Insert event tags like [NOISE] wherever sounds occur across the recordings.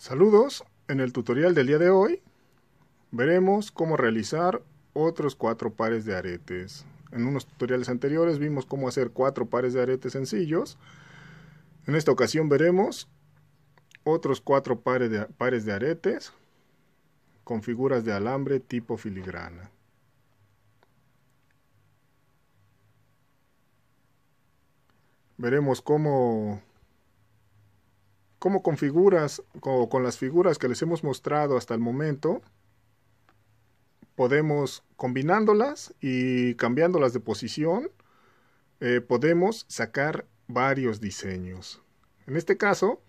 Saludos, en el tutorial del día de hoy veremos cómo realizar otros cuatro pares de aretes. En unos tutoriales anteriores vimos cómo hacer cuatro pares de aretes sencillos. En esta ocasión veremos otros cuatro pares de, pares de aretes con figuras de alambre tipo filigrana. Veremos cómo como con figuras con las figuras que les hemos mostrado hasta el momento, podemos combinándolas y cambiándolas de posición, eh, podemos sacar varios diseños. En este caso,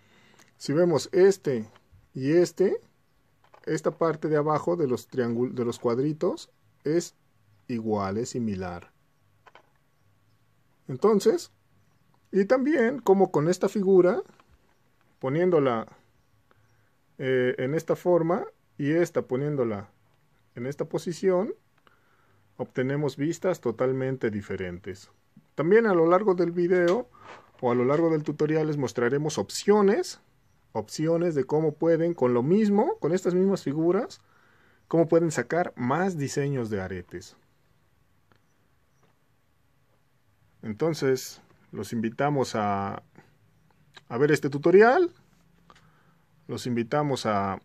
si vemos este y este, esta parte de abajo de los, de los cuadritos es igual, es similar. Entonces, y también como con esta figura poniéndola eh, en esta forma y esta poniéndola en esta posición, obtenemos vistas totalmente diferentes. También a lo largo del video o a lo largo del tutorial les mostraremos opciones, opciones de cómo pueden con lo mismo, con estas mismas figuras, cómo pueden sacar más diseños de aretes. Entonces, los invitamos a a ver este tutorial. Los invitamos a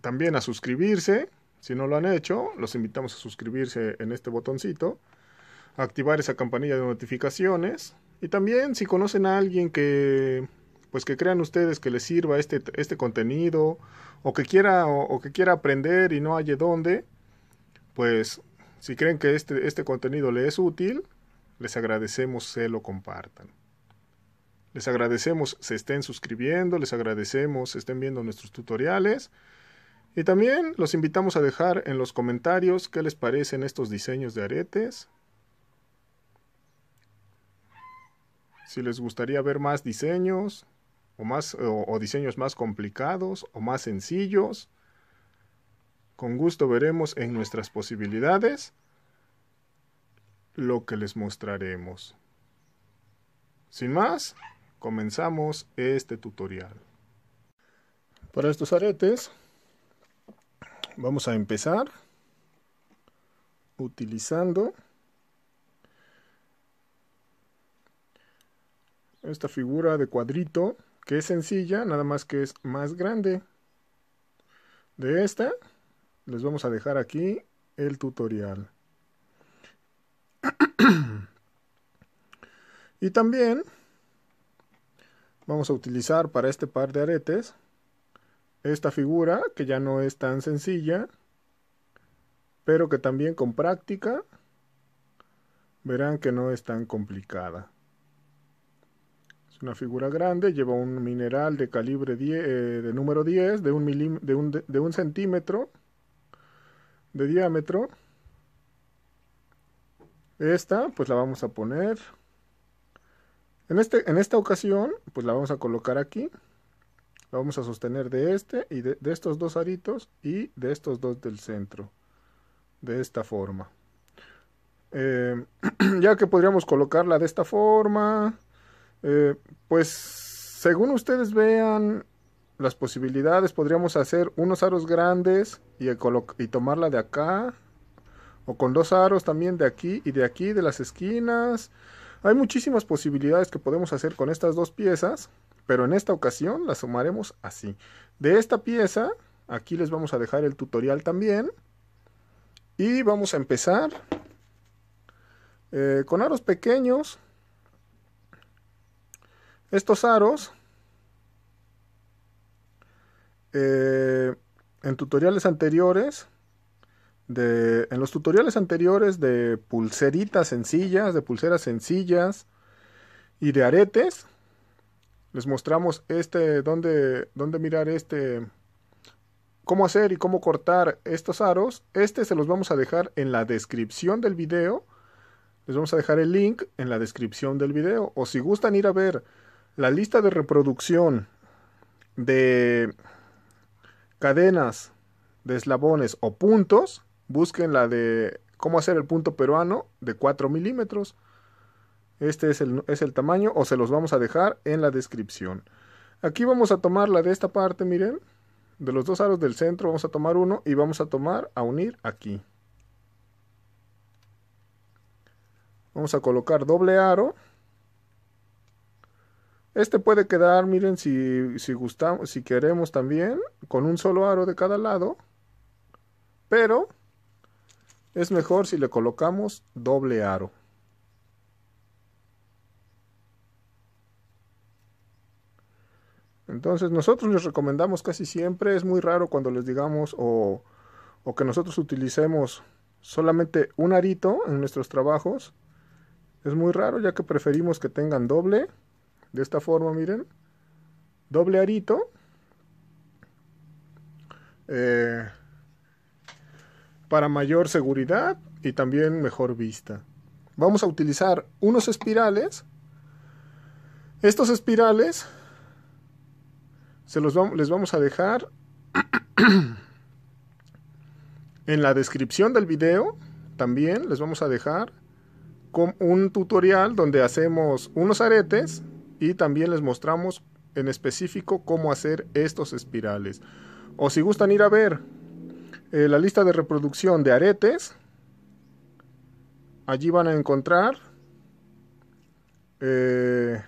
también a suscribirse. Si no lo han hecho, los invitamos a suscribirse en este botoncito, a activar esa campanilla de notificaciones y también si conocen a alguien que pues que crean ustedes que les sirva este, este contenido o que quiera o, que quiera aprender y no haya dónde, pues si creen que este, este contenido le es útil, les agradecemos que lo compartan. Les agradecemos se estén suscribiendo, les agradecemos que estén viendo nuestros tutoriales. Y también los invitamos a dejar en los comentarios qué les parecen estos diseños de aretes. Si les gustaría ver más diseños o, más, o diseños más complicados o más sencillos. Con gusto veremos en nuestras posibilidades lo que les mostraremos. Sin más, comenzamos este tutorial. Para estos aretes vamos a empezar utilizando esta figura de cuadrito que es sencilla, nada más que es más grande. De esta les vamos a dejar aquí el tutorial. [CLEARS THROAT] y también vamos a utilizar para este par de aretes esta figura que ya no es tan sencilla pero que también con práctica verán que no es tan complicada es una figura grande, lleva un mineral de calibre 10, eh, de número 10, de de, de un centímetro de diámetro. Esta pues la vamos a poner en, este, en esta ocasión, pues la vamos a colocar aquí. La vamos a sostener de este y de, estos dos aritos y de estos dos del centro. De esta forma. Eh, [CLEARS THROAT] ya que podríamos colocarla de esta forma. Eh, pues según ustedes vean las posibilidades, podríamos hacer unos aros grandes y, y tomarla de acá. O con dos aros también de aquí y de aquí, de las esquinas. Hay muchísimas posibilidades que podemos hacer con estas dos piezas, pero en esta ocasión las sumaremos así. De esta pieza, aquí les vamos a dejar el tutorial también. Y vamos a empezar eh, con aros pequeños. Estos aros, eh, en tutoriales anteriores, en los tutoriales anteriores de pulseritas sencillas, de pulseras sencillas y de aretes, les mostramos este, dónde, dónde mirar este, cómo hacer y cómo cortar estos aros. Este se los vamos a dejar en la descripción del video. Les vamos a dejar el link en la descripción del video. O si gustan ir a ver la lista de reproducción de cadenas de eslabones o puntos, Busquen la de cómo hacer el punto peruano de 4 milímetros. Este es el, tamaño o se los vamos a dejar en la descripción. Aquí vamos a tomar la de esta parte, miren. De los dos aros del centro vamos a tomar uno y vamos a tomar a unir aquí. Vamos a colocar doble aro. Este puede quedar, miren, si, si, gustamos, si queremos también, con un solo aro de cada lado. Pero es mejor si le colocamos doble aro. Entonces nosotros les recomendamos casi siempre, es muy raro cuando les digamos o, que nosotros utilicemos solamente un arito en nuestros trabajos. Es muy raro ya que preferimos que tengan doble. De esta forma, miren. Doble arito. Eh, para mayor seguridad y también mejor vista. Vamos a utilizar unos espirales. Estos espirales se los vamos, les vamos a dejar [CLEARS THROAT] en la descripción del video. También les vamos a dejar con un tutorial donde hacemos unos aretes y también les mostramos en específico cómo hacer estos espirales. O si gustan ir a ver eh, la lista de reproducción de aretes. Allí van a encontrar eh,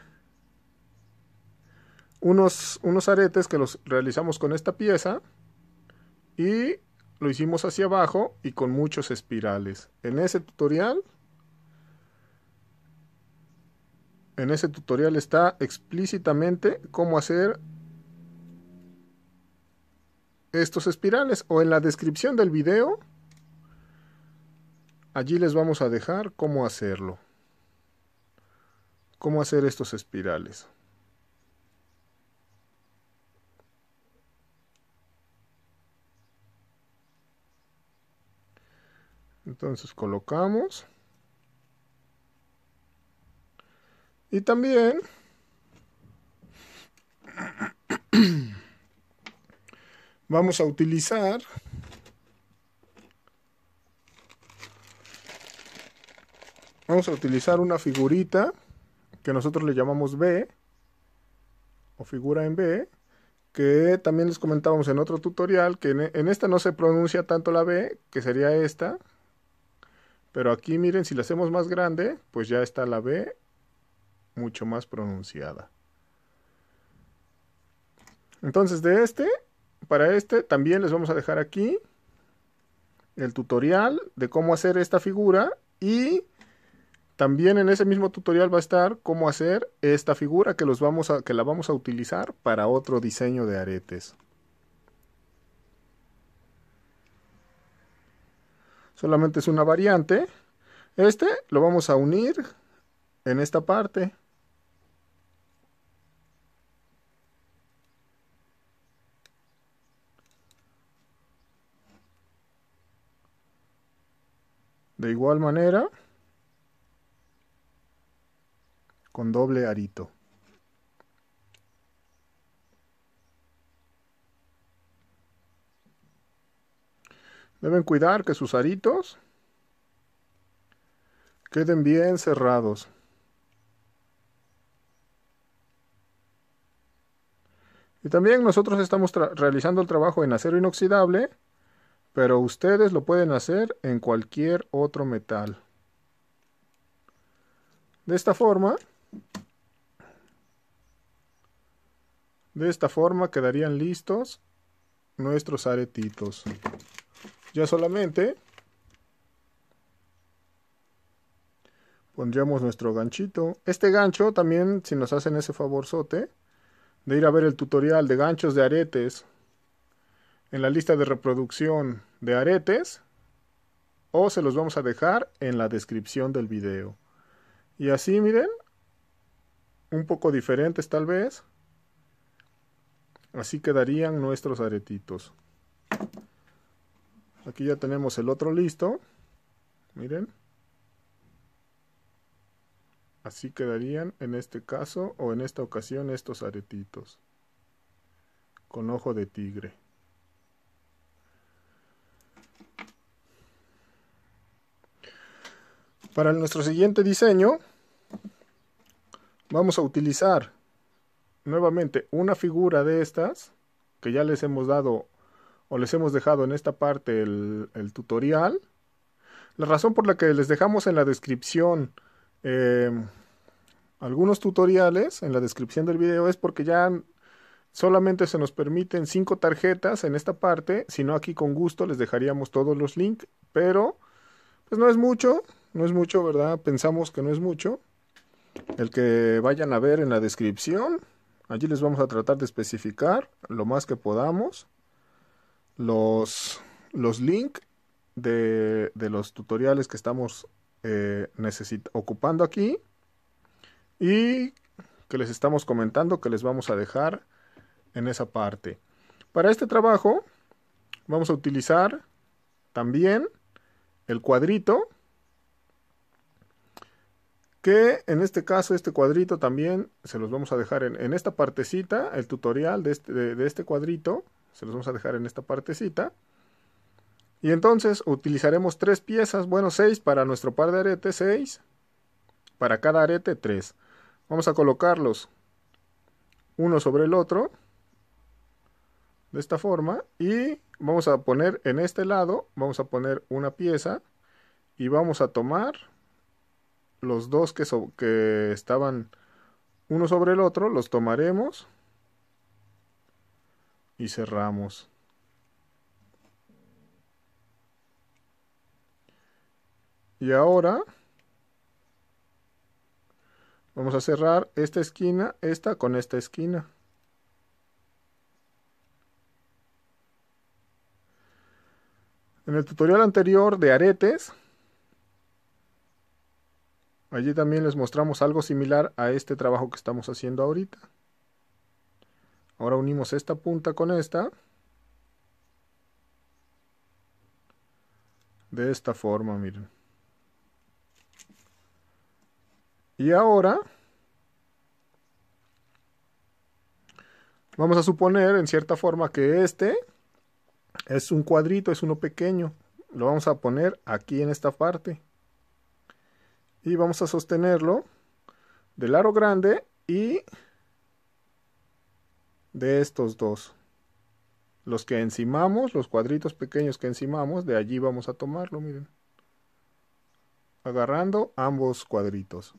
unos, unos aretes que los realizamos con esta pieza y lo hicimos hacia abajo y con muchos espirales. En ese tutorial, en ese tutorial está explícitamente cómo hacer estos espirales o en la descripción del video. Allí les vamos a dejar cómo hacerlo. Cómo hacer estos espirales. Entonces colocamos. Y también [CLEARS THROAT] vamos a utilizar vamos a utilizar una figurita que nosotros le llamamos B o figura en B que también les comentábamos en otro tutorial que en, en esta no se pronuncia tanto la B que sería esta pero aquí miren si la hacemos más grande pues ya está la B mucho más pronunciada entonces de este para este también les vamos a dejar aquí el tutorial de cómo hacer esta figura y también en ese mismo tutorial va a estar cómo hacer esta figura que, los vamos a, que la vamos a utilizar para otro diseño de aretes. Solamente es una variante. Este lo vamos a unir en esta parte. de igual manera con doble arito. Deben cuidar que sus aritos queden bien cerrados. Y también nosotros estamos realizando el trabajo en acero inoxidable pero ustedes lo pueden hacer en cualquier otro metal. De esta forma, de esta forma quedarían listos nuestros aretitos. Ya solamente pondríamos nuestro ganchito. Este gancho también, si nos hacen ese favorzote, de ir a ver el tutorial de ganchos de aretes en la lista de reproducción de aretes o se los vamos a dejar en la descripción del video. Y así miren, un poco diferentes tal vez. Así quedarían nuestros aretitos. Aquí ya tenemos el otro listo. Miren. Así quedarían en este caso o en esta ocasión estos aretitos. Con ojo de tigre. Para nuestro siguiente diseño vamos a utilizar nuevamente una figura de estas que ya les hemos dado o les hemos dejado en esta parte el, tutorial. La razón por la que les dejamos en la descripción eh, algunos tutoriales, en la descripción del video, es porque ya solamente se nos permiten 5 tarjetas en esta parte, si no aquí con gusto les dejaríamos todos los links, pero pues no es mucho, no es mucho, ¿verdad? Pensamos que no es mucho. El que vayan a ver en la descripción, allí les vamos a tratar de especificar lo más que podamos los, los links de, los tutoriales que estamos eh, ocupando aquí y que les estamos comentando que les vamos a dejar en esa parte. Para este trabajo vamos a utilizar también el cuadrito que en este caso, este cuadrito también, se los vamos a dejar en, esta partecita, el tutorial de este, este cuadrito, se los vamos a dejar en esta partecita. Y entonces utilizaremos tres piezas, bueno, seis para nuestro par de aretes. seis. Para cada arete, tres. Vamos a colocarlos uno sobre el otro, de esta forma. Y vamos a poner en este lado, vamos a poner una pieza y vamos a tomar los dos que, estaban uno sobre el otro, los tomaremos y cerramos. Y ahora vamos a cerrar esta esquina, esta con esta esquina. En el tutorial anterior de aretes Allí también les mostramos algo similar a este trabajo que estamos haciendo ahorita. Ahora unimos esta punta con esta. De esta forma, miren. Y ahora vamos a suponer en cierta forma que este es un cuadrito, es uno pequeño. Lo vamos a poner aquí en esta parte y vamos a sostenerlo del aro grande y de estos dos. Los que encimamos, los cuadritos pequeños que encimamos, de allí vamos a tomarlo, miren. Agarrando ambos cuadritos.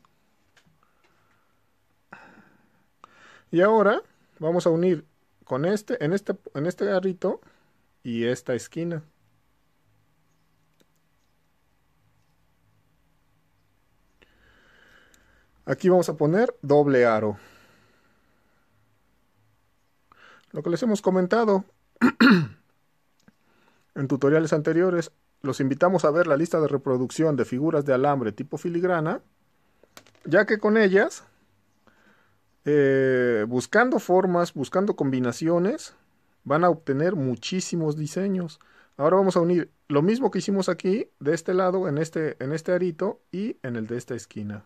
Y ahora vamos a unir con este, en este, en este garrito y esta esquina. Aquí vamos a poner doble aro. Lo que les hemos comentado [CLEARS THROAT] en tutoriales anteriores, los invitamos a ver la lista de reproducción de figuras de alambre tipo filigrana, ya que con ellas, eh, buscando formas, buscando combinaciones, van a obtener muchísimos diseños. Ahora vamos a unir lo mismo que hicimos aquí, de este lado, en este, en este arito y en el de esta esquina.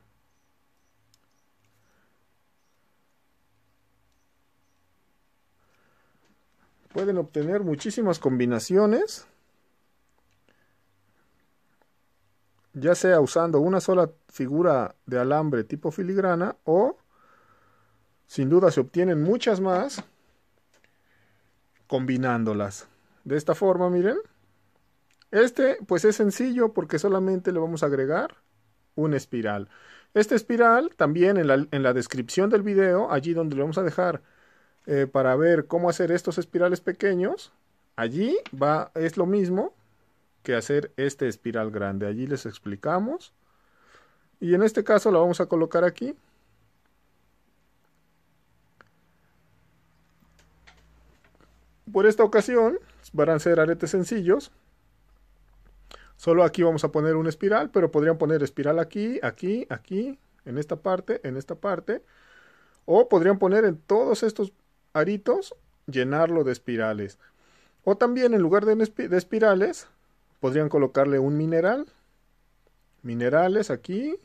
pueden obtener muchísimas combinaciones, ya sea usando una sola figura de alambre tipo filigrana o sin duda se obtienen muchas más combinándolas. De esta forma, miren. Este pues es sencillo porque solamente le vamos a agregar una espiral. Esta espiral también en la, en la descripción del video, allí donde le vamos a dejar eh, para ver cómo hacer estos espirales pequeños, allí va, es lo mismo que hacer este espiral grande. Allí les explicamos. Y en este caso la vamos a colocar aquí. Por esta ocasión van a ser aretes sencillos. Solo aquí vamos a poner una espiral, pero podrían poner espiral aquí, aquí, aquí, en esta parte, en esta parte. O podrían poner en todos estos aritos, llenarlo de espirales. O también en lugar de, espirales, podrían colocarle un mineral. Minerales aquí,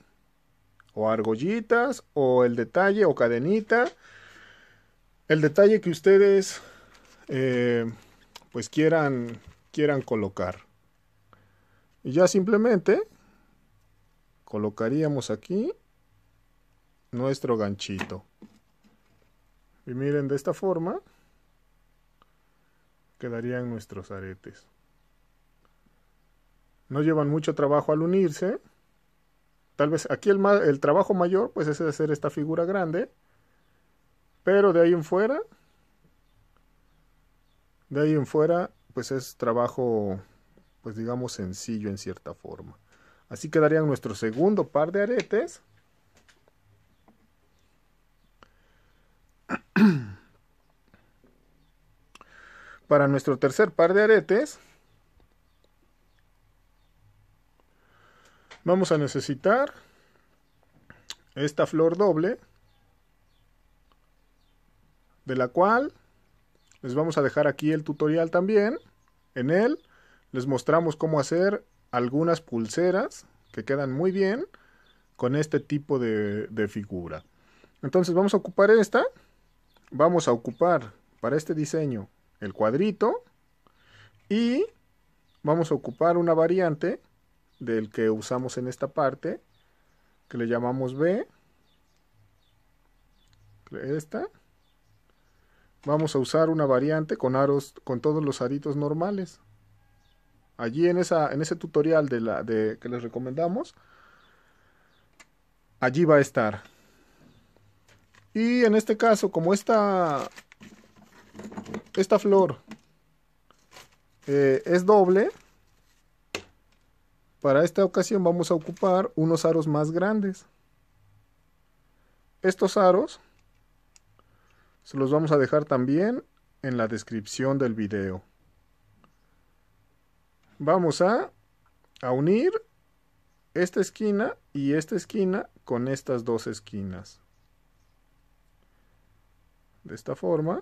o argollitas, o el detalle, o cadenita. El detalle que ustedes eh, pues quieran, quieran colocar. Y ya simplemente colocaríamos aquí nuestro ganchito. Y miren, de esta forma quedarían nuestros aretes. No llevan mucho trabajo al unirse. Tal vez aquí el, el trabajo mayor pues es hacer esta figura grande. Pero de ahí en fuera, de ahí en fuera pues es trabajo pues digamos sencillo en cierta forma. Así quedarían nuestro segundo par de aretes. [CLEARS THROAT] Para nuestro tercer par de aretes, vamos a necesitar esta flor doble, de la cual les vamos a dejar aquí el tutorial también. En él les mostramos cómo hacer algunas pulseras que quedan muy bien con este tipo de, figura. Entonces vamos a ocupar esta vamos a ocupar para este diseño el cuadrito y vamos a ocupar una variante del que usamos en esta parte que le llamamos B esta vamos a usar una variante con aros con todos los aritos normales allí en, en ese tutorial de la, de, que les recomendamos allí va a estar y en este caso, como esta, esta flor eh, es doble, para esta ocasión vamos a ocupar unos aros más grandes. Estos aros se los vamos a dejar también en la descripción del video. Vamos a unir esta esquina y esta esquina con estas dos esquinas de esta forma.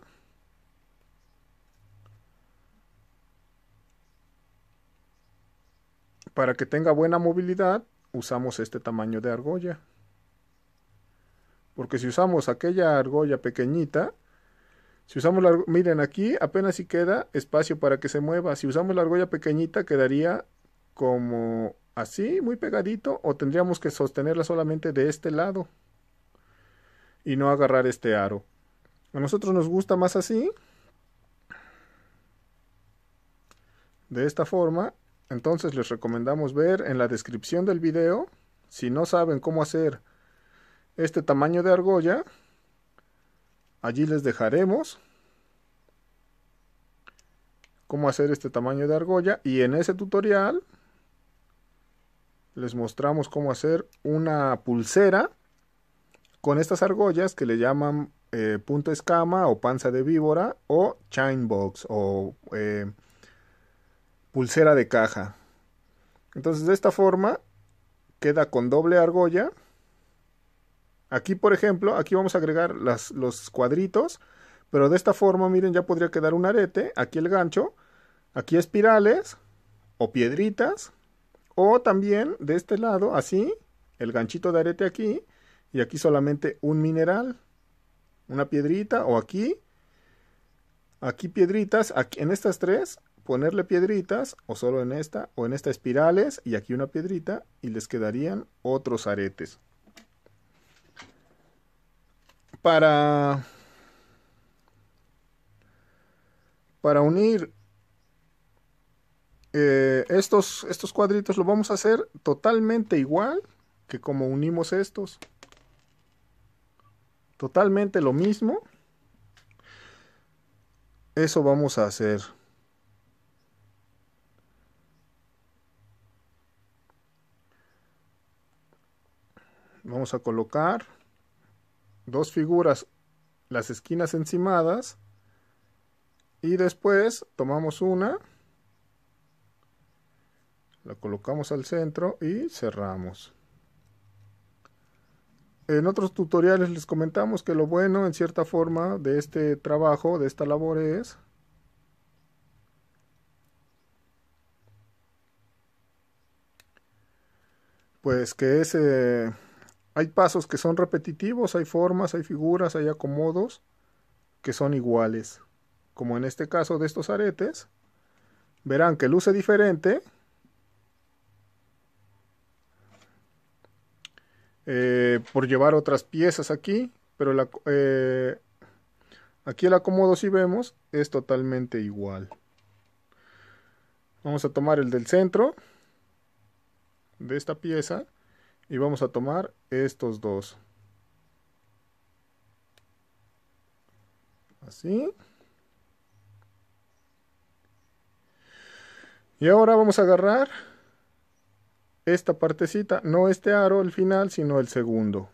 Para que tenga buena movilidad usamos este tamaño de argolla. Porque si usamos aquella argolla pequeñita, si usamos la, miren aquí apenas si queda espacio para que se mueva. Si usamos la argolla pequeñita quedaría como así, muy pegadito, o tendríamos que sostenerla solamente de este lado y no agarrar este aro. A nosotros nos gusta más así. De esta forma, entonces les recomendamos ver en la descripción del video, si no saben cómo hacer este tamaño de argolla, allí les dejaremos cómo hacer este tamaño de argolla y en ese tutorial les mostramos cómo hacer una pulsera con estas argollas que le llaman eh, punto escama o panza de víbora o chain box o eh, pulsera de caja. Entonces de esta forma queda con doble argolla. Aquí por ejemplo, aquí vamos a agregar las, los cuadritos, pero de esta forma miren ya podría quedar un arete, aquí el gancho, aquí espirales o piedritas o también de este lado así, el ganchito de arete aquí y aquí solamente un mineral. Una piedrita o aquí. Aquí piedritas, en estas tres, ponerle piedritas o solo en esta o en esta espirales y aquí una piedrita y les quedarían otros aretes. Para para unir eh, estos, estos cuadritos lo vamos a hacer totalmente igual que como unimos estos totalmente lo mismo. Eso vamos a hacer. Vamos a colocar dos figuras, las esquinas encimadas. Y después tomamos una, la colocamos al centro y cerramos. En otros tutoriales les comentamos que lo bueno en cierta forma de este trabajo, de esta labor es pues que es eh, hay pasos que son repetitivos, hay formas, hay figuras, hay acomodos que son iguales. Como en este caso de estos aretes, verán que luce diferente Eh, por llevar otras piezas aquí, pero la, eh, aquí el acomodo si vemos es totalmente igual. Vamos a tomar el del centro de esta pieza y vamos a tomar estos dos. Así. Y ahora vamos a agarrar esta partecita, no este aro el final, sino el segundo.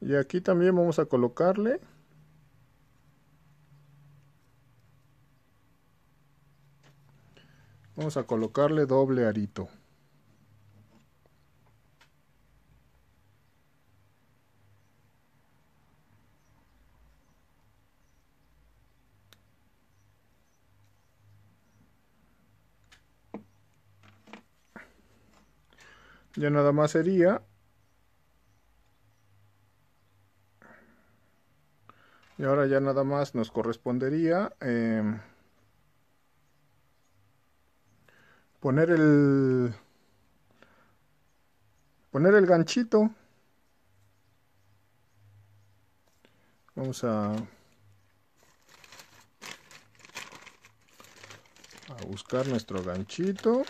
Y aquí también vamos a colocarle Vamos a colocarle doble arito. Ya nada más sería Y ahora ya nada más nos correspondería eh, poner el poner el ganchito vamos a a buscar nuestro ganchito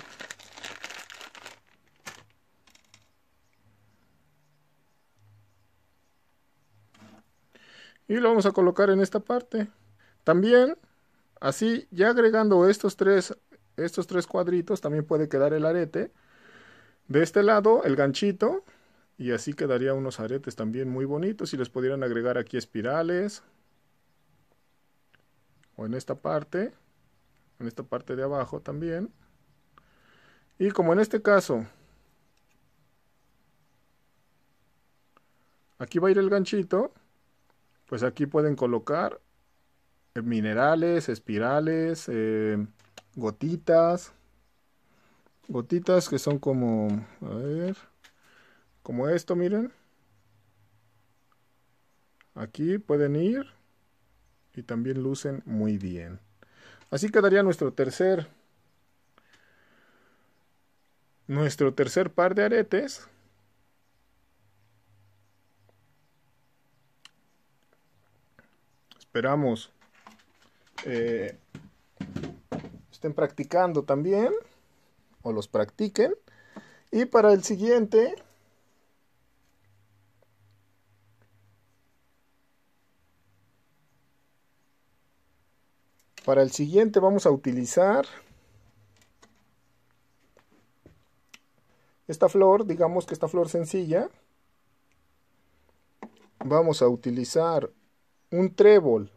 y lo vamos a colocar en esta parte también así ya agregando estos tres estos tres cuadritos también puede quedar el arete. De este lado, el ganchito. Y así quedaría unos aretes también muy bonitos. Y les pudieran agregar aquí espirales. O en esta parte. En esta parte de abajo también. Y como en este caso. Aquí va a ir el ganchito. Pues aquí pueden colocar eh, minerales, espirales. Eh, gotitas, gotitas que son como, a ver, como esto, miren. Aquí pueden ir y también lucen muy bien. Así quedaría nuestro tercer nuestro tercer par de aretes. Esperamos eh, estén practicando también o los practiquen. Y para el siguiente, Para el siguiente vamos a utilizar esta flor, digamos que esta flor sencilla. Vamos a utilizar un trébol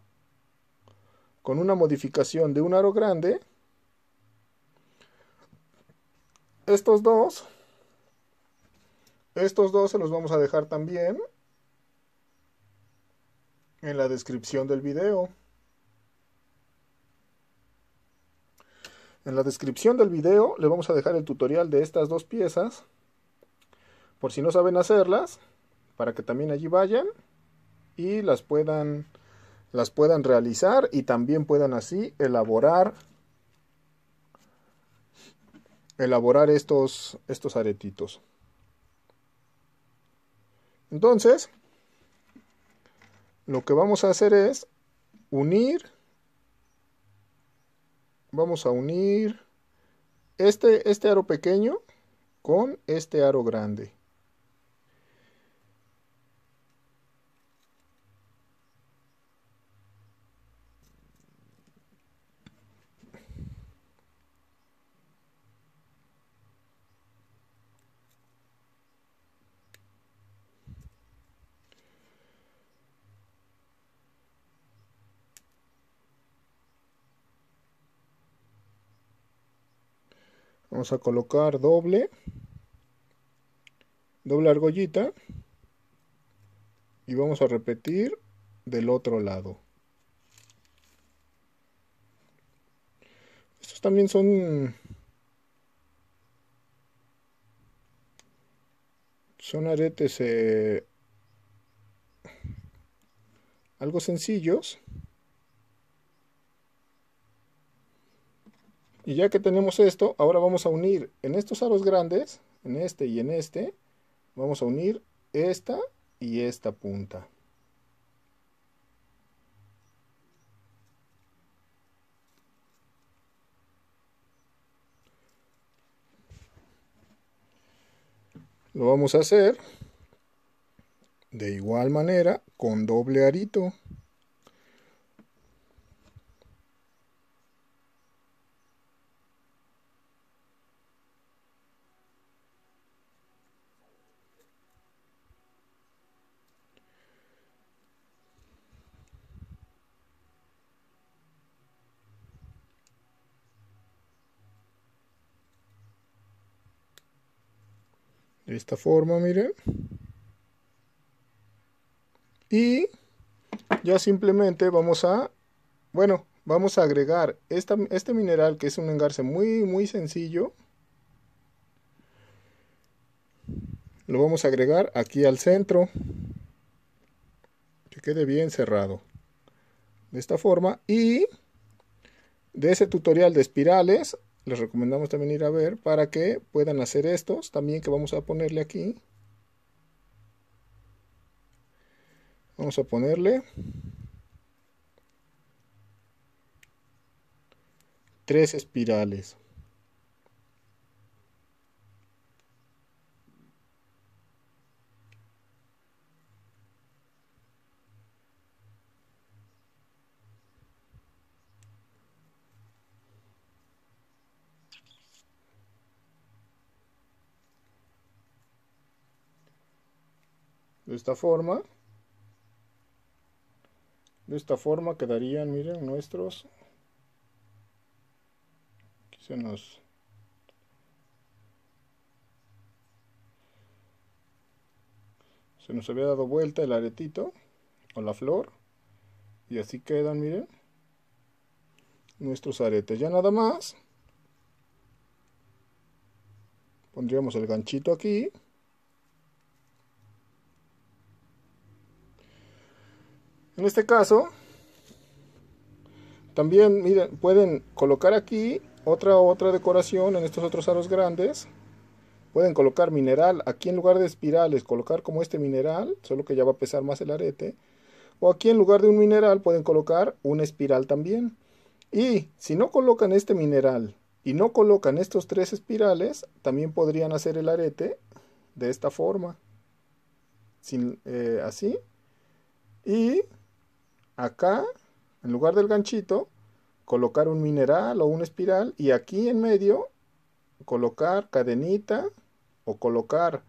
con una modificación de un aro grande. estos dos, estos dos se los vamos a dejar también en la descripción del video. En la descripción del video le vamos a dejar el tutorial de estas dos piezas, por si no saben hacerlas, para que también allí vayan y las puedan, las puedan realizar y también puedan así elaborar elaborar estos, estos aretitos. Entonces, lo que vamos a hacer es unir, vamos a unir este, este aro pequeño con este aro grande. vamos a colocar doble, doble argollita y vamos a repetir del otro lado. Estos también son son aretes eh, algo sencillos Y ya que tenemos esto, ahora vamos a unir en estos aros grandes, en este y en este, vamos a unir esta y esta punta. Lo vamos a hacer de igual manera con doble arito. de esta forma, miren. Y ya simplemente vamos a, bueno, vamos a agregar este mineral que es un engarce muy, muy sencillo. Lo vamos a agregar aquí al centro. Que quede bien cerrado. De esta forma. Y de ese tutorial de espirales les recomendamos también ir a ver para que puedan hacer estos también que vamos a ponerle aquí vamos a ponerle tres espirales de esta forma de esta forma quedarían miren nuestros aquí se nos se nos había dado vuelta el aretito o la flor y así quedan miren nuestros aretes ya nada más pondríamos el ganchito aquí En este caso, también pueden colocar aquí otra otra decoración en estos otros aros grandes. Pueden colocar mineral, aquí en lugar de espirales, colocar como este mineral, solo que ya va a pesar más el arete. O aquí en lugar de un mineral pueden colocar una espiral también. Y si no colocan este mineral y no colocan estos tres espirales, también podrían hacer el arete de esta forma. Eh, así. Y acá, en lugar del ganchito, colocar un mineral o una espiral y aquí en medio colocar cadenita o colocar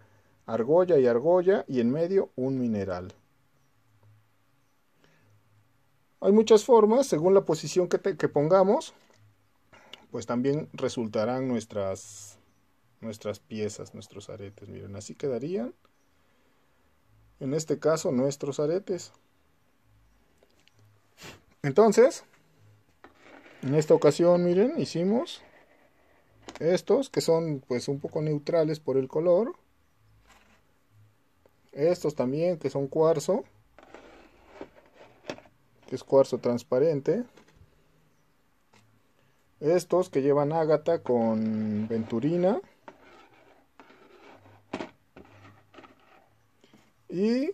argolla y argolla y en medio un mineral. Hay muchas formas, según la posición que, pongamos, pues también resultarán nuestras, nuestras piezas, nuestros aretes. Miren, así quedarían, en este caso, nuestros aretes. Entonces, en esta ocasión, miren, hicimos estos que son pues un poco neutrales por el color. Estos también que son cuarzo, que es cuarzo transparente. Estos que llevan ágata con venturina. Y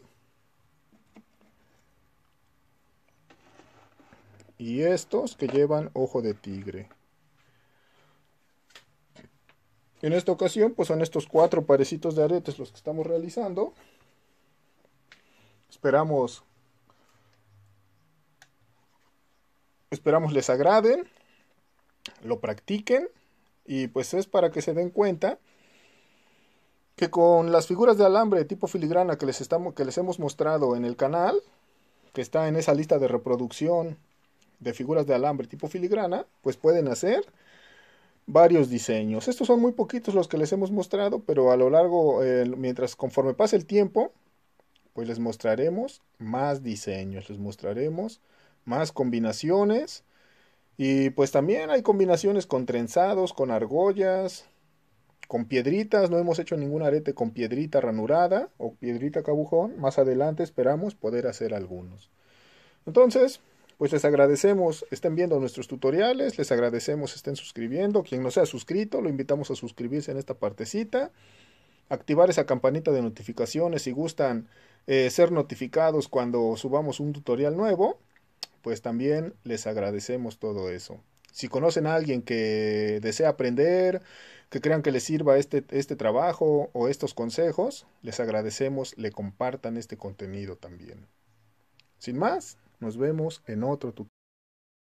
y estos que llevan ojo de tigre. En esta ocasión, pues son estos cuatro parecitos de aretes los que estamos realizando. Esperamos, esperamos les agraden, lo practiquen y pues es para que se den cuenta que con las figuras de alambre tipo filigrana que les, estamos, que les hemos mostrado en el canal, que está en esa lista de reproducción de figuras de alambre tipo filigrana, pues pueden hacer varios diseños. Estos son muy poquitos los que les hemos mostrado, pero a lo largo, eh, mientras conforme pase el tiempo, pues les mostraremos más diseños, les mostraremos más combinaciones. Y pues también hay combinaciones con trenzados, con argollas, con piedritas. No hemos hecho ningún arete con piedrita ranurada o piedrita cabujón. Más adelante esperamos poder hacer algunos. Entonces, pues les agradecemos, estén viendo nuestros tutoriales, les agradecemos, estén suscribiendo, quien no sea suscrito, lo invitamos a suscribirse en esta partecita, activar esa campanita de notificaciones si gustan eh, ser notificados cuando subamos un tutorial nuevo, pues también les agradecemos todo eso. Si conocen a alguien que desea aprender, que crean que les sirva este, este trabajo o estos consejos, les agradecemos, le compartan este contenido también. Sin más, nos vemos en otro tutorial.